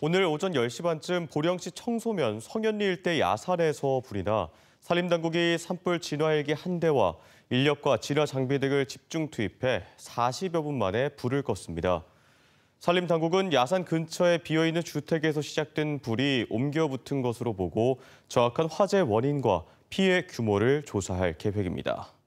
오늘 오전 10시 반쯤 보령시 청소면 성현리 일대 야산에서 불이 나 산림당국이 산불 진화헬기 한 대와 인력과 진화 장비 등을 집중 투입해 40여 분 만에 불을 껐습니다. 산림당국은 야산 근처에 비어있는 주택에서 시작된 불이 옮겨 붙은 것으로 보고 정확한 화재 원인과 피해 규모를 조사할 계획입니다.